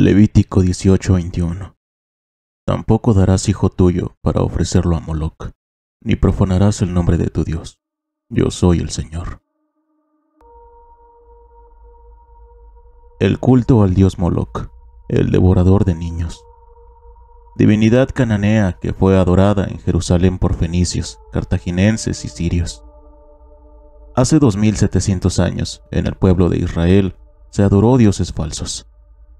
Levítico 18:21. Tampoco darás hijo tuyo para ofrecerlo a Moloc, ni profanarás el nombre de tu Dios. Yo soy el Señor. El culto al dios Moloc, el devorador de niños. Divinidad cananea que fue adorada en Jerusalén por fenicios, cartaginenses y sirios. Hace 2700 años, en el pueblo de Israel, se adoró dioses falsos.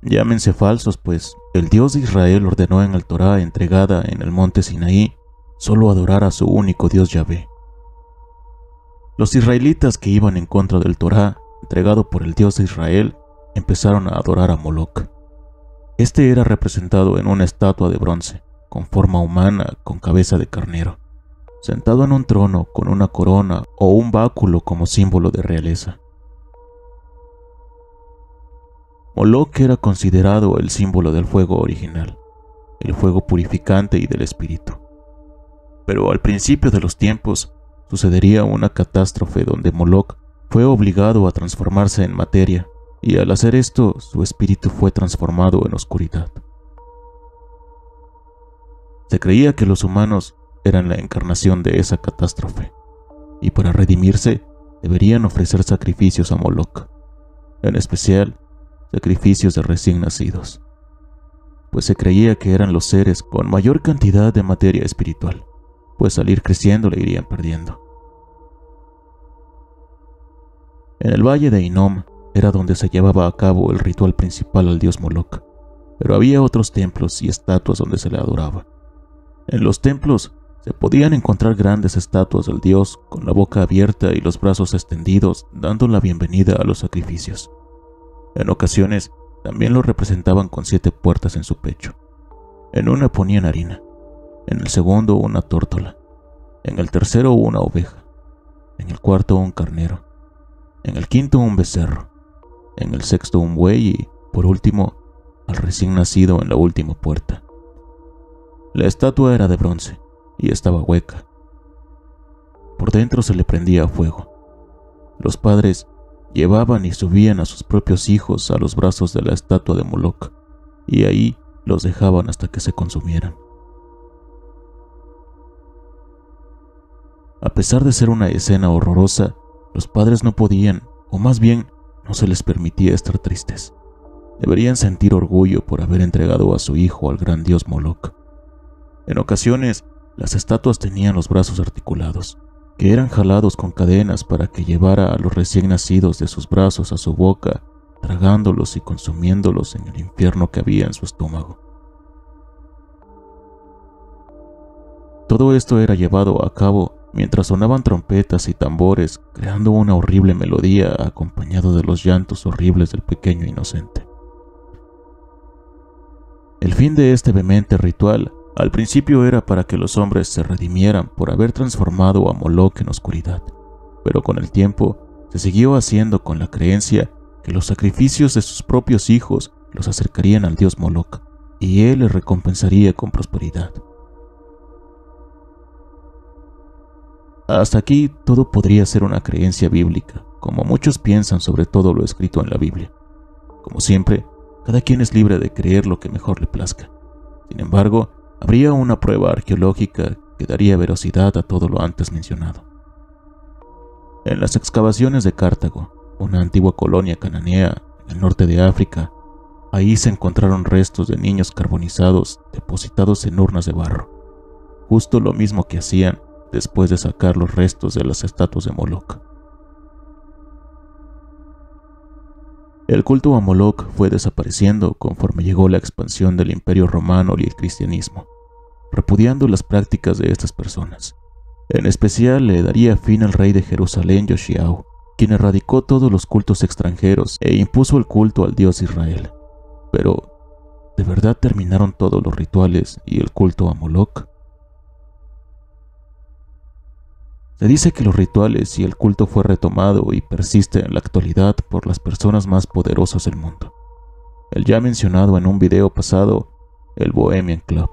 Llámense falsos, pues el Dios de Israel ordenó en el Torá entregada en el monte Sinaí solo adorar a su único Dios Yahvé. Los israelitas que iban en contra del Torá entregado por el Dios de Israel empezaron a adorar a Moloch. Este era representado en una estatua de bronce, con forma humana, con cabeza de carnero, sentado en un trono con una corona o un báculo como símbolo de realeza. Moloch era considerado el símbolo del fuego original, el fuego purificante y del espíritu. Pero al principio de los tiempos sucedería una catástrofe donde Moloch fue obligado a transformarse en materia, y al hacer esto su espíritu fue transformado en oscuridad. Se creía que los humanos eran la encarnación de esa catástrofe, y para redimirse deberían ofrecer sacrificios a Moloch, en especial sacrificios de recién nacidos, pues se creía que eran los seres con mayor cantidad de materia espiritual, pues al ir creciendo le irían perdiendo. En el valle de Inom era donde se llevaba a cabo el ritual principal al dios Moloch, pero había otros templos y estatuas donde se le adoraba. En los templos se podían encontrar grandes estatuas del dios con la boca abierta y los brazos extendidos dando la bienvenida a los sacrificios. En ocasiones también lo representaban con siete puertas en su pecho. En una ponían harina, en el segundo una tórtola, en el tercero una oveja, en el cuarto un carnero, en el quinto un becerro, en el sexto un buey y, por último, al recién nacido en la última puerta. La estatua era de bronce y estaba hueca. Por dentro se le prendía fuego. Los padres Llevaban y subían a sus propios hijos a los brazos de la estatua de Moloch, y ahí los dejaban hasta que se consumieran. A pesar de ser una escena horrorosa, los padres no podían, o más bien no se les permitía estar tristes. Deberían sentir orgullo por haber entregado a su hijo al gran dios Moloch. En ocasiones, las estatuas tenían los brazos articulados, que eran jalados con cadenas para que llevara a los recién nacidos de sus brazos a su boca, tragándolos y consumiéndolos en el infierno que había en su estómago. Todo esto era llevado a cabo mientras sonaban trompetas y tambores, creando una horrible melodía acompañado de los llantos horribles del pequeño inocente. El fin de este vehemente ritual al principio era para que los hombres se redimieran por haber transformado a Moloch en oscuridad, pero con el tiempo se siguió haciendo con la creencia que los sacrificios de sus propios hijos los acercarían al dios Moloch y él les recompensaría con prosperidad. Hasta aquí todo podría ser una creencia bíblica, como muchos piensan sobre todo lo escrito en la Biblia. Como siempre, cada quien es libre de creer lo que mejor le plazca. Sin embargo, habría una prueba arqueológica que daría veracidad a todo lo antes mencionado. En las excavaciones de Cartago, una antigua colonia cananea en el norte de África, ahí se encontraron restos de niños carbonizados depositados en urnas de barro, justo lo mismo que hacían después de sacar los restos de las estatuas de Moloch. El culto a Moloch fue desapareciendo conforme llegó la expansión del Imperio Romano y el cristianismo, repudiando las prácticas de estas personas. En especial le daría fin al rey de Jerusalén Yoshiao, quien erradicó todos los cultos extranjeros e impuso el culto al dios Israel. Pero, ¿de verdad terminaron todos los rituales y el culto a Moloch? Se dice que los rituales y el culto fue retomado y persiste en la actualidad por las personas más poderosas del mundo. El ya mencionado en un video pasado, el Bohemian Club.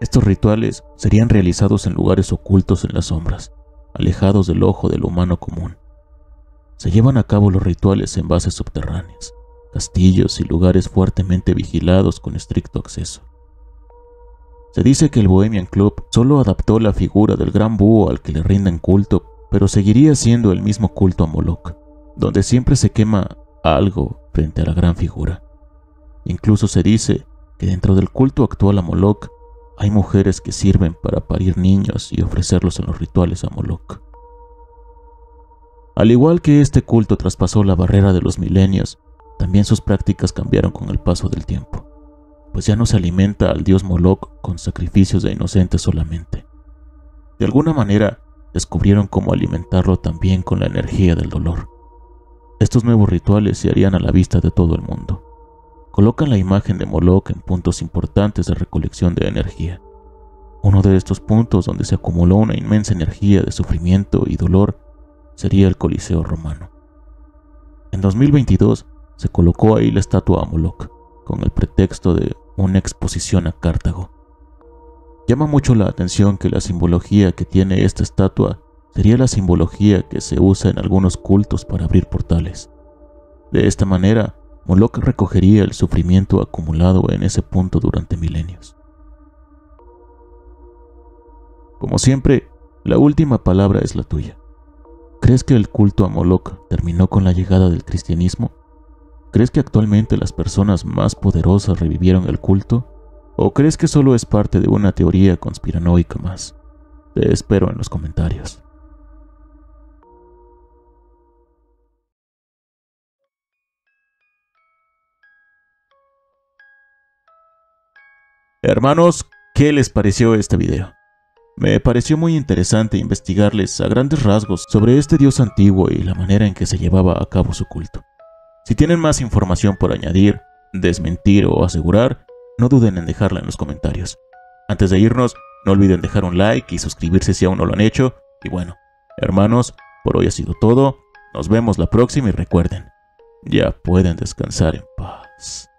Estos rituales serían realizados en lugares ocultos en las sombras, alejados del ojo del humano común. Se llevan a cabo los rituales en bases subterráneas, castillos y lugares fuertemente vigilados con estricto acceso. Se dice que el Bohemian Club solo adaptó la figura del gran búho al que le rinden culto, pero seguiría siendo el mismo culto a Moloch, donde siempre se quema algo frente a la gran figura. Incluso se dice que dentro del culto actual a Moloch hay mujeres que sirven para parir niños y ofrecerlos en los rituales a Moloch. Al igual que este culto traspasó la barrera de los milenios, también sus prácticas cambiaron con el paso del tiempo pues ya no se alimenta al dios Moloch con sacrificios de inocentes solamente. De alguna manera, descubrieron cómo alimentarlo también con la energía del dolor. Estos nuevos rituales se harían a la vista de todo el mundo. Colocan la imagen de Moloch en puntos importantes de recolección de energía. Uno de estos puntos donde se acumuló una inmensa energía de sufrimiento y dolor sería el Coliseo romano. En 2022 se colocó ahí la estatua a Moloch, con el pretexto de una exposición a Cartago. Llama mucho la atención que la simbología que tiene esta estatua sería la simbología que se usa en algunos cultos para abrir portales. De esta manera, Moloch recogería el sufrimiento acumulado en ese punto durante milenios. Como siempre, la última palabra es la tuya. ¿Crees que el culto a Moloch terminó con la llegada del cristianismo? ¿Crees que actualmente las personas más poderosas revivieron el culto? ¿O crees que solo es parte de una teoría conspiranoica más? Te espero en los comentarios. Hermanos, ¿qué les pareció este video? Me pareció muy interesante investigarles a grandes rasgos sobre este dios antiguo y la manera en que se llevaba a cabo su culto. Si tienen más información por añadir, desmentir o asegurar, no duden en dejarla en los comentarios. Antes de irnos, no olviden dejar un like y suscribirse si aún no lo han hecho. Y bueno, hermanos, por hoy ha sido todo. Nos vemos la próxima y recuerden, ya pueden descansar en paz.